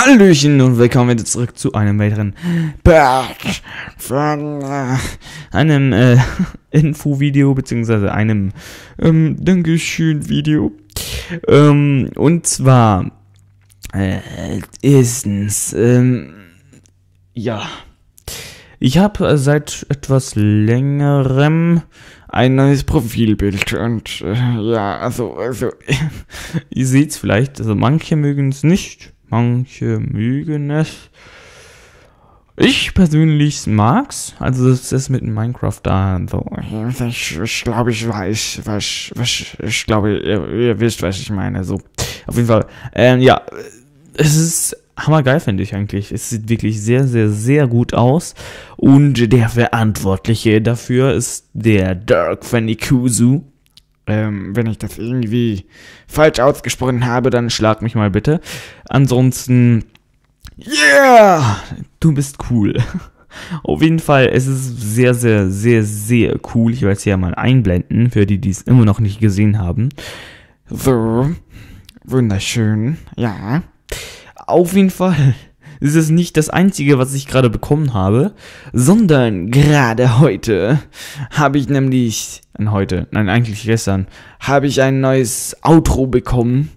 Hallöchen und willkommen wieder zurück zu einem weiteren Back von äh, einem äh, Info-Video, beziehungsweise einem ähm, Dankeschön-Video. Ähm, und zwar äh, erstens, ähm, ja, ich habe äh, seit etwas längerem ein neues Profilbild und äh, ja, also, also, ihr es vielleicht, also manche mögen es nicht Manche mögen es. Ich persönlich mag's. Also das ist mit Minecraft da so. Ich, ich glaube, ich weiß, was, was, ich glaube, ihr, ihr, wisst, was ich meine. So, auf jeden Fall. Ähm, ja, es ist hammergeil, finde ich eigentlich. Es sieht wirklich sehr, sehr, sehr gut aus. Und der Verantwortliche dafür ist der Dirk Fanny Kuzu. Ähm, wenn ich das irgendwie falsch ausgesprochen habe, dann schlag mich mal bitte. Ansonsten, yeah, du bist cool. Auf jeden Fall, es ist sehr, sehr, sehr, sehr cool. Ich werde es hier mal einblenden, für die, die es immer noch nicht gesehen haben. So, wunderschön, ja. Auf jeden Fall, ist es nicht das einzige, was ich gerade bekommen habe, sondern gerade heute habe ich nämlich, heute, nein, eigentlich gestern, habe ich ein neues Outro bekommen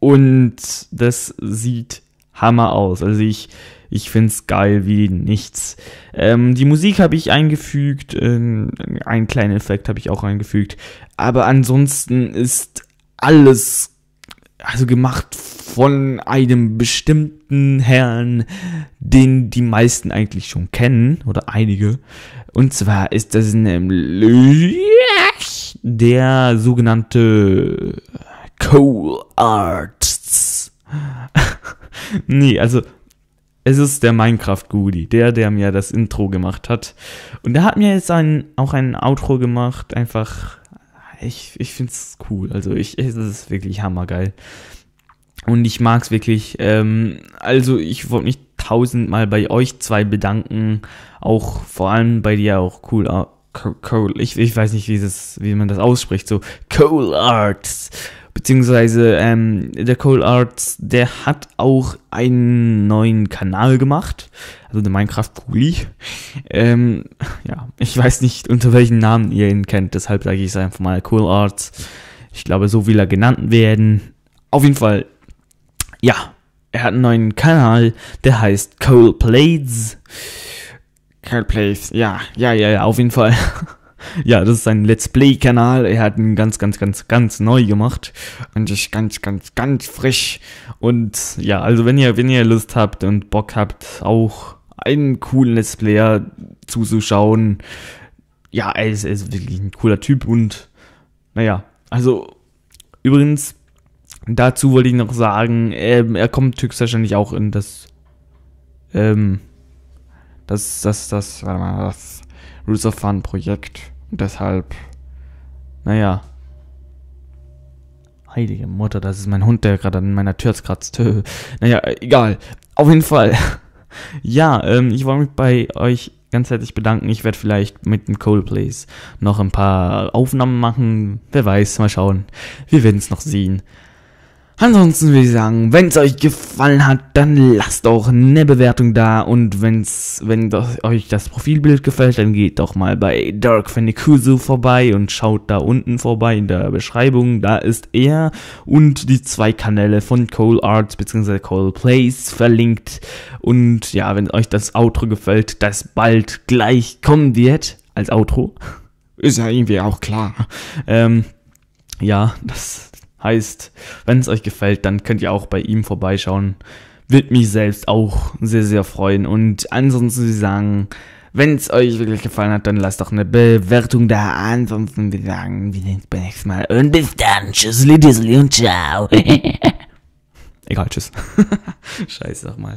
und das sieht Hammer aus. Also ich, ich es geil wie nichts. Ähm, die Musik habe ich eingefügt, ähm, einen kleinen Effekt habe ich auch eingefügt, aber ansonsten ist alles also gemacht von einem bestimmten Herrn, den die meisten eigentlich schon kennen oder einige. Und zwar ist das nämlich der sogenannte Cole Arts. nee, also es ist der Minecraft-Goody, der, der mir das Intro gemacht hat. Und der hat mir jetzt ein, auch ein Outro gemacht, einfach. Ich, ich find's cool. Also ich, es ist wirklich hammergeil. Und ich mag es wirklich. Ähm, also ich wollte mich tausendmal bei euch zwei bedanken. Auch vor allem bei dir auch cool. Cool, ich, ich weiß nicht, wie, das, wie man das ausspricht, so Cool Arts beziehungsweise ähm, der Cool Arts, der hat auch einen neuen Kanal gemacht, also der Minecraft Kuli. Ähm, ja, ich weiß nicht, unter welchen Namen ihr ihn kennt, deshalb sage ich es einfach mal Cool Arts. Ich glaube, so will er genannt werden. Auf jeden Fall, ja, er hat einen neuen Kanal, der heißt Cole Plays. Cole Plays, ja, ja, ja, ja, auf jeden Fall. ja, das ist sein Let's Play-Kanal. Er hat ihn ganz, ganz, ganz, ganz neu gemacht. Und ist ganz, ganz, ganz frisch. Und ja, also wenn ihr, wenn ihr Lust habt und Bock habt, auch einen coolen Let's Player zuzuschauen. Ja, er ist, er ist wirklich ein cooler Typ und naja, also übrigens Dazu wollte ich noch sagen, ähm, er kommt höchstwahrscheinlich auch in das, ähm, das, das, das, warte mal, das Roots of Fun Projekt. Und deshalb, naja. Heilige Mutter, das ist mein Hund, der gerade an meiner Tür kratzt. naja, egal. Auf jeden Fall. ja, ähm, ich wollte mich bei euch ganz herzlich bedanken. Ich werde vielleicht mit den Coldplays noch ein paar Aufnahmen machen. Wer weiß, mal schauen. Wir werden es noch sehen. Ansonsten würde ich sagen, wenn es euch gefallen hat, dann lasst auch eine Bewertung da und wenn's, wenn das, euch das Profilbild gefällt, dann geht doch mal bei Dirk Fenikuzu vorbei und schaut da unten vorbei in der Beschreibung, da ist er und die zwei Kanäle von Cole Arts bzw. Cole Plays verlinkt und ja, wenn euch das Outro gefällt, das bald gleich kommen wird, als Outro, ist ja irgendwie auch klar, ähm, ja, das Heißt, wenn es euch gefällt, dann könnt ihr auch bei ihm vorbeischauen. Wird mich selbst auch sehr, sehr freuen. Und ansonsten würde ich sagen, wenn es euch wirklich gefallen hat, dann lasst doch eine Bewertung da. Ansonsten würde ich sagen, wir sehen uns beim nächsten Mal. Und bis dann. Tschüss, Lidisli und ciao. Egal, tschüss. Scheiß doch mal.